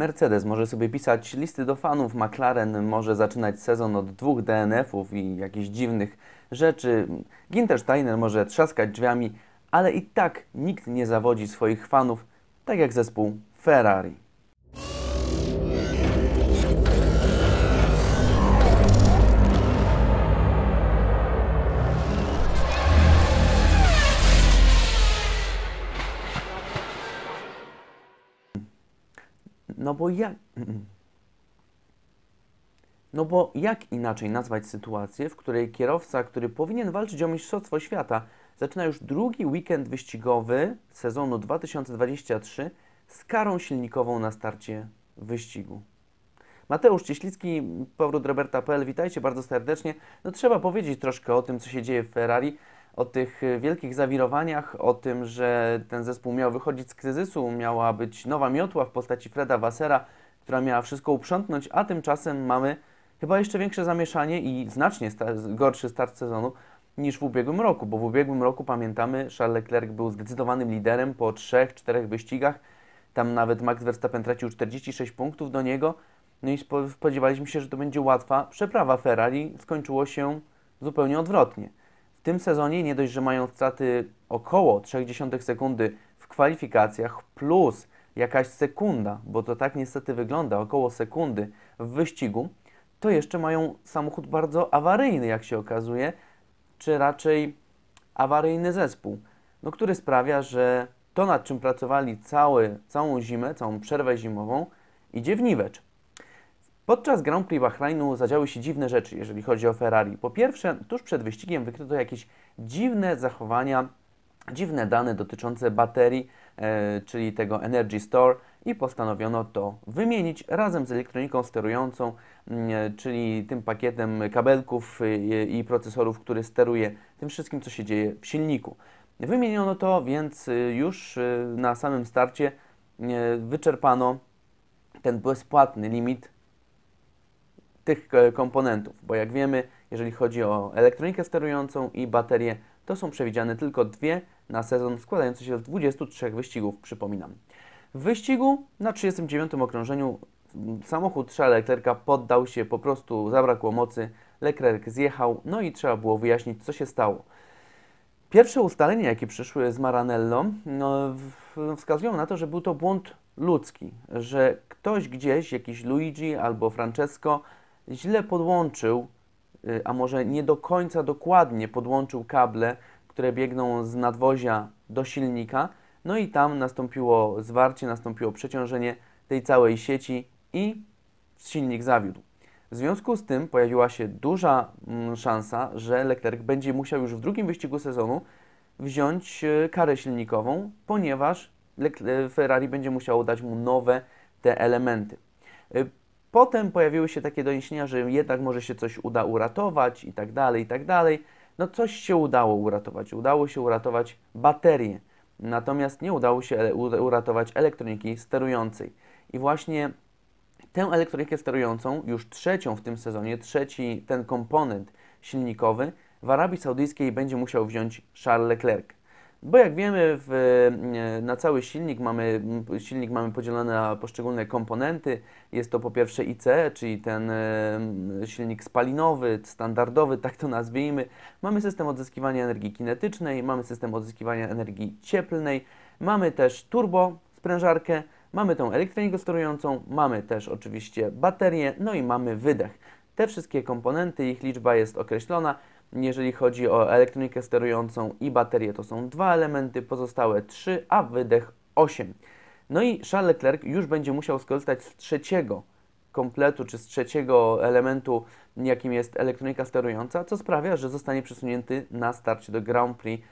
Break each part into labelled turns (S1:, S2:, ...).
S1: Mercedes może sobie pisać listy do fanów, McLaren może zaczynać sezon od dwóch DNF-ów i jakichś dziwnych rzeczy, Ginter Steiner może trzaskać drzwiami, ale i tak nikt nie zawodzi swoich fanów, tak jak zespół Ferrari. No bo jak. No bo jak inaczej nazwać sytuację, w której kierowca, który powinien walczyć o Mistrzostwo Świata, zaczyna już drugi weekend wyścigowy sezonu 2023 z karą silnikową na starcie wyścigu. Mateusz Cieślicki, powrót Roberta PL, witajcie bardzo serdecznie. No trzeba powiedzieć troszkę o tym, co się dzieje w Ferrari o tych e, wielkich zawirowaniach, o tym, że ten zespół miał wychodzić z kryzysu, miała być nowa miotła w postaci Freda Wassera, która miała wszystko uprzątnąć, a tymczasem mamy chyba jeszcze większe zamieszanie i znacznie star gorszy start sezonu niż w ubiegłym roku, bo w ubiegłym roku pamiętamy, Charles Leclerc był zdecydowanym liderem po trzech, czterech wyścigach. Tam nawet Max Verstappen tracił 46 punktów do niego. No i spodziewaliśmy się, że to będzie łatwa przeprawa Ferrari. Skończyło się zupełnie odwrotnie. W tym sezonie nie dość, że mają straty około 0,3 sekundy w kwalifikacjach plus jakaś sekunda, bo to tak niestety wygląda, około sekundy w wyścigu, to jeszcze mają samochód bardzo awaryjny, jak się okazuje, czy raczej awaryjny zespół, no, który sprawia, że to, nad czym pracowali cały, całą zimę, całą przerwę zimową, idzie w niwecz. Podczas Grand Prix Bahrainu zadziały się dziwne rzeczy, jeżeli chodzi o Ferrari. Po pierwsze, tuż przed wyścigiem wykryto jakieś dziwne zachowania, dziwne dane dotyczące baterii, e, czyli tego Energy Store i postanowiono to wymienić razem z elektroniką sterującą, mm, e, czyli tym pakietem kabelków e, i procesorów, który steruje tym wszystkim, co się dzieje w silniku. Wymieniono to, więc e, już e, na samym starcie e, wyczerpano ten bezpłatny limit tych e, komponentów, bo jak wiemy, jeżeli chodzi o elektronikę sterującą i baterię, to są przewidziane tylko dwie na sezon składające się z 23 wyścigów, przypominam. W wyścigu na 39 okrążeniu mm, samochód Charlesa Leclerca poddał się, po prostu zabrakło mocy, Leclerc zjechał, no i trzeba było wyjaśnić, co się stało. Pierwsze ustalenia, jakie przyszły z Maranello, no, no, wskazują na to, że był to błąd ludzki, że ktoś gdzieś, jakiś Luigi albo Francesco, źle podłączył, y, a może nie do końca dokładnie podłączył kable, które biegną z nadwozia do silnika, no i tam nastąpiło zwarcie, nastąpiło przeciążenie tej całej sieci i silnik zawiódł. W związku z tym pojawiła się duża mm, szansa, że Leclerc będzie musiał już w drugim wyścigu sezonu wziąć y, karę silnikową, ponieważ y, Ferrari będzie musiało dać mu nowe te elementy. Potem pojawiły się takie doniesienia, że jednak może się coś uda uratować i tak dalej, i tak dalej. No coś się udało uratować. Udało się uratować baterię. Natomiast nie udało się uratować elektroniki sterującej. I właśnie tę elektronikę sterującą, już trzecią w tym sezonie, trzeci ten komponent silnikowy, w Arabii Saudyjskiej będzie musiał wziąć Charles Leclerc. Bo jak wiemy, w, e, na cały silnik mamy, silnik mamy podzielone na poszczególne komponenty. Jest to po pierwsze ICE, czyli ten e, silnik spalinowy, standardowy, tak to nazwijmy. Mamy system odzyskiwania energii kinetycznej, mamy system odzyskiwania energii cieplnej, mamy też turbo sprężarkę, mamy tą elektronikę sterującą, mamy też oczywiście baterię, no i mamy wydech. Te wszystkie komponenty, ich liczba jest określona. Jeżeli chodzi o elektronikę sterującą i baterię, to są dwa elementy, pozostałe trzy, a wydech 8. No i Charles Leclerc już będzie musiał skorzystać z trzeciego kompletu, czy z trzeciego elementu, jakim jest elektronika sterująca, co sprawia, że zostanie przesunięty na starcie do Grand Prix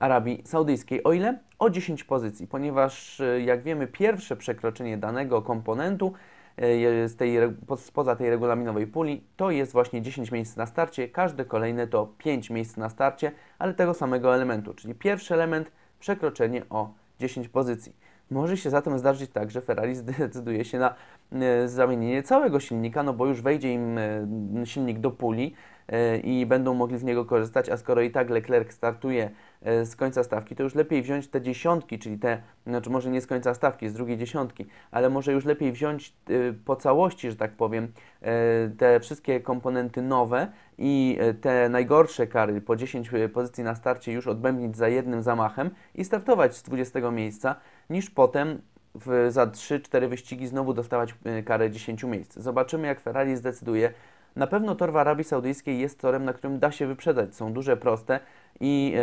S1: Arabii Saudyjskiej, o ile o 10 pozycji, ponieważ e, jak wiemy, pierwsze przekroczenie danego komponentu E, z tej, spoza tej regulaminowej puli, to jest właśnie 10 miejsc na starcie, każde kolejne to 5 miejsc na starcie, ale tego samego elementu, czyli pierwszy element przekroczenie o 10 pozycji. Może się zatem zdarzyć tak, że Ferrari zdecyduje się na e, zamienienie całego silnika, no bo już wejdzie im e, silnik do puli, i będą mogli z niego korzystać, a skoro i tak Leclerc startuje e, z końca stawki, to już lepiej wziąć te dziesiątki, czyli te, znaczy może nie z końca stawki, z drugiej dziesiątki, ale może już lepiej wziąć e, po całości, że tak powiem, e, te wszystkie komponenty nowe i te najgorsze kary po 10 pozycji na starcie już odbębnić za jednym zamachem i startować z 20 miejsca, niż potem w, za 3-4 wyścigi znowu dostawać karę 10 miejsc. Zobaczymy, jak Ferrari zdecyduje na pewno tor w Arabii Saudyjskiej jest torem, na którym da się wyprzedzać. Są duże, proste i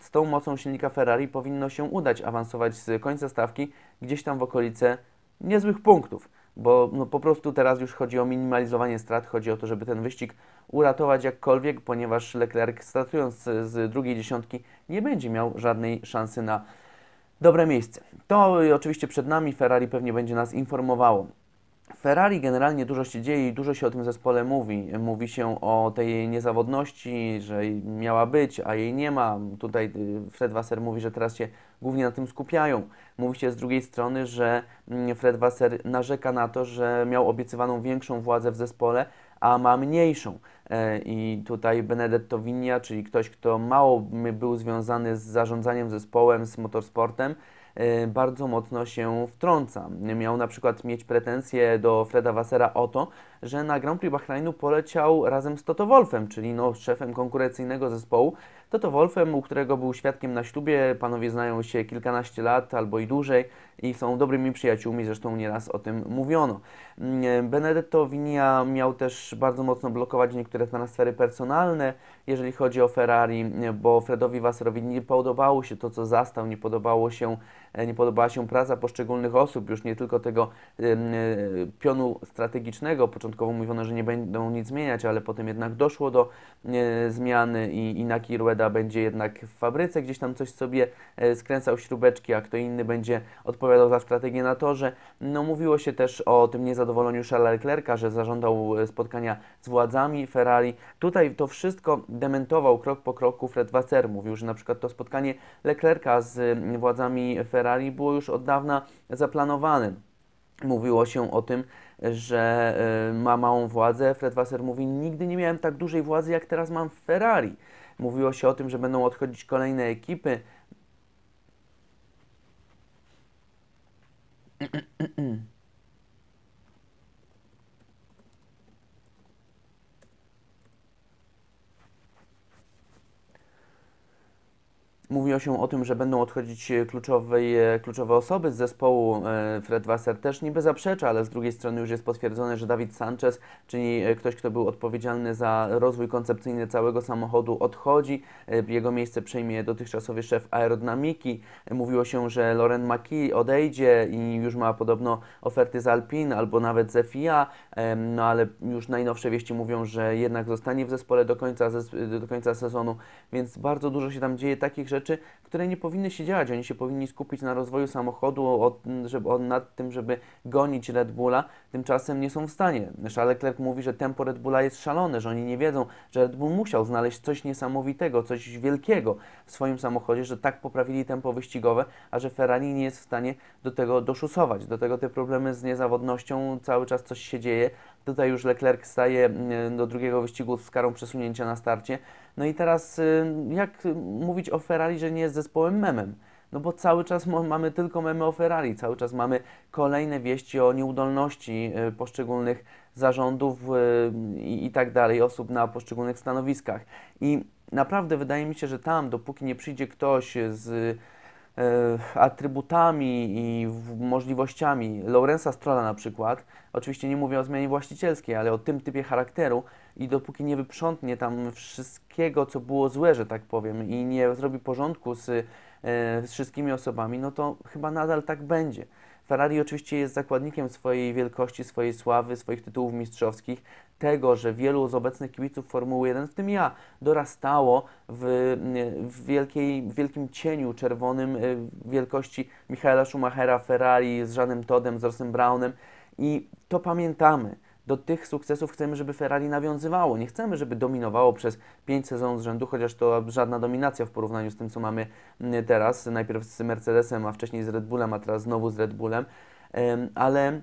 S1: z tą mocą silnika Ferrari powinno się udać awansować z końca stawki gdzieś tam w okolice niezłych punktów, bo no, po prostu teraz już chodzi o minimalizowanie strat, chodzi o to, żeby ten wyścig uratować jakkolwiek, ponieważ Leclerc startując z, z drugiej dziesiątki nie będzie miał żadnej szansy na dobre miejsce. To y, oczywiście przed nami, Ferrari pewnie będzie nas informowało. Ferrari generalnie dużo się dzieje i dużo się o tym zespole mówi. Mówi się o tej niezawodności, że miała być, a jej nie ma. Tutaj y, Fred Wasser mówi, że teraz się głównie na tym skupiają. Mówi się z drugiej strony, że mm, Fred Wasser narzeka na to, że miał obiecywaną większą władzę w zespole, a ma mniejszą. E, I tutaj Benedetto Vigna, czyli ktoś, kto mało był związany z zarządzaniem zespołem, z motorsportem, e, bardzo mocno się wtrąca. Miał na przykład mieć pretensje do Freda Wassera o to, że na Grand Prix Bahrainu poleciał razem z Toto Wolfem, czyli no, szefem konkurencyjnego zespołu. Toto Wolfem, u którego był świadkiem na ślubie, panowie znają się kilkanaście lat albo i dłużej i są dobrymi przyjaciółmi, zresztą nieraz o tym mówiono. E, Benedetto Vinia miał też bardzo mocno blokować niektóre niektóre transfery personalne, jeżeli chodzi o Ferrari, bo Fredowi Wasserowi nie podobało się to, co zastał, nie podobało się E, nie podobała się praca poszczególnych osób, już nie tylko tego e, e, pionu strategicznego. Początkowo mówiono, że nie będą nic zmieniać, ale potem jednak doszło do zmiany i, i Naki Rueda będzie jednak w fabryce gdzieś tam coś sobie skręcał śrubeczki, a kto inny będzie odpowiadał za strategię na torze. No mówiło się też o tym niezadowoleniu Charlesa Leclerca, że zażądał spotkania z władzami Ferrari. Tutaj to wszystko dementował krok po kroku Fred Wasser. Mówił, że na przykład to spotkanie Leclerca z władzami Ferrari Ferrari było już od dawna zaplanowane. Mówiło się o tym, że y, ma małą władzę. Fred Wasser mówi: Nigdy nie miałem tak dużej władzy, jak teraz mam w Ferrari. Mówiło się o tym, że będą odchodzić kolejne ekipy. Mówiło się o tym, że będą odchodzić e, kluczowe, e, kluczowe osoby z zespołu. E, Fred Wasser też niby zaprzecza, ale z drugiej strony już jest potwierdzone, że Dawid Sanchez, czyli ktoś, kto był odpowiedzialny za rozwój koncepcyjny całego samochodu, odchodzi. Jego miejsce przejmie dotychczasowy szef aerodynamiki. Mówiło się, że Loren Maki odejdzie i już ma podobno oferty z Alpine albo nawet z FIA, no ale już najnowsze wieści mówią, że jednak zostanie w zespole do końca, do końca sezonu, więc bardzo dużo się tam dzieje takich rzeczy, rzeczy, które nie powinny się dziać. Oni się powinni skupić na rozwoju samochodu, od, żeby, od, nad tym, żeby gonić Red Bulla. Tymczasem nie są w stanie. Charles Leclerc mówi, że tempo Red Bulla jest szalone, że oni nie wiedzą, że Red Bull musiał znaleźć coś niesamowitego, coś wielkiego w swoim samochodzie, że tak poprawili tempo wyścigowe, a że Ferrari nie jest w stanie do tego doszusować. Do tego te problemy z niezawodnością, cały czas coś się dzieje, Tutaj już Leclerc staje mm, do drugiego wyścigu z karą przesunięcia na starcie. No i teraz y, jak mówić o Ferrari, że nie jest zespołem memem? No bo cały czas mamy tylko memy o Ferrari, cały czas mamy kolejne wieści o nieudolności y, poszczególnych zarządów y, i, i tak dalej, osób na poszczególnych stanowiskach. I naprawdę wydaje mi się, że tam, dopóki nie przyjdzie ktoś z E, atrybutami i możliwościami Lorenza Strola na przykład, oczywiście nie mówię o zmianie właścicielskiej, ale o tym typie charakteru i dopóki nie wyprzątnie tam wszystkiego, co było złe, że tak powiem, i nie zrobi porządku z, e, z wszystkimi osobami, no to chyba nadal tak będzie. Ferrari oczywiście jest zakładnikiem swojej wielkości, swojej sławy, swoich tytułów mistrzowskich, tego, że wielu z obecnych kibiców Formuły 1, w tym ja, dorastało w, w wielkiej, w wielkim cieniu czerwonym y, wielkości Michaela Schumachera, Ferrari z Żanem Todem, z Rossem Brownem i to pamiętamy do tych sukcesów chcemy, żeby Ferrari nawiązywało. Nie chcemy, żeby dominowało przez 5 sezonów z rzędu, chociaż to żadna dominacja w porównaniu z tym, co mamy mm, teraz. Najpierw z Mercedesem, a wcześniej z Red Bullem, a teraz znowu z Red Bullem. Ale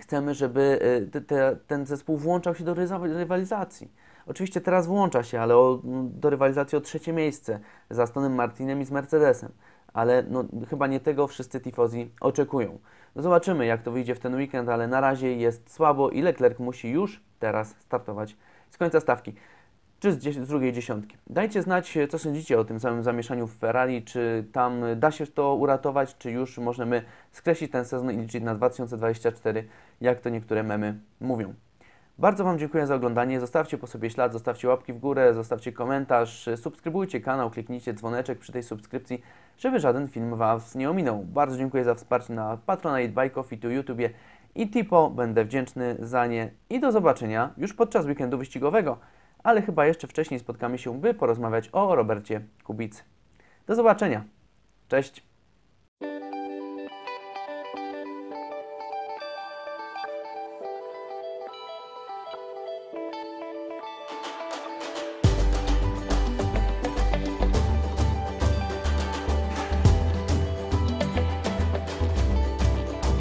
S1: chcemy, żeby e, te, te, ten zespół włączał się do rywalizacji. Oczywiście teraz włącza się, ale o, do rywalizacji o trzecie miejsce z Astonem Martinem i z Mercedesem ale no, chyba nie tego wszyscy tifozi oczekują. No zobaczymy, jak to wyjdzie w ten weekend, ale na razie jest słabo i Leclerc musi już teraz startować z końca stawki czy z, drugiej dziesiątki. Dajcie znać, co sądzicie o tym samym zamieszaniu w Ferrari, czy tam da się to uratować, czy już możemy skreślić ten sezon i liczyć na 2024, jak to niektóre memy mówią. Bardzo Wam dziękuję za oglądanie. Zostawcie po sobie ślad, zostawcie łapki w górę, zostawcie komentarz, subskrybujcie kanał, kliknijcie dzwoneczek przy tej subskrypcji, żeby żaden film Was nie ominął. Bardzo dziękuję za wsparcie na Patronite, Buy Coffee, tu YouTubie i Tipo. Będę wdzięczny za nie i do zobaczenia już podczas weekendu wyścigowego, ale chyba jeszcze wcześniej spotkamy się, by porozmawiać o Robercie Kubicy. Do zobaczenia. Cześć.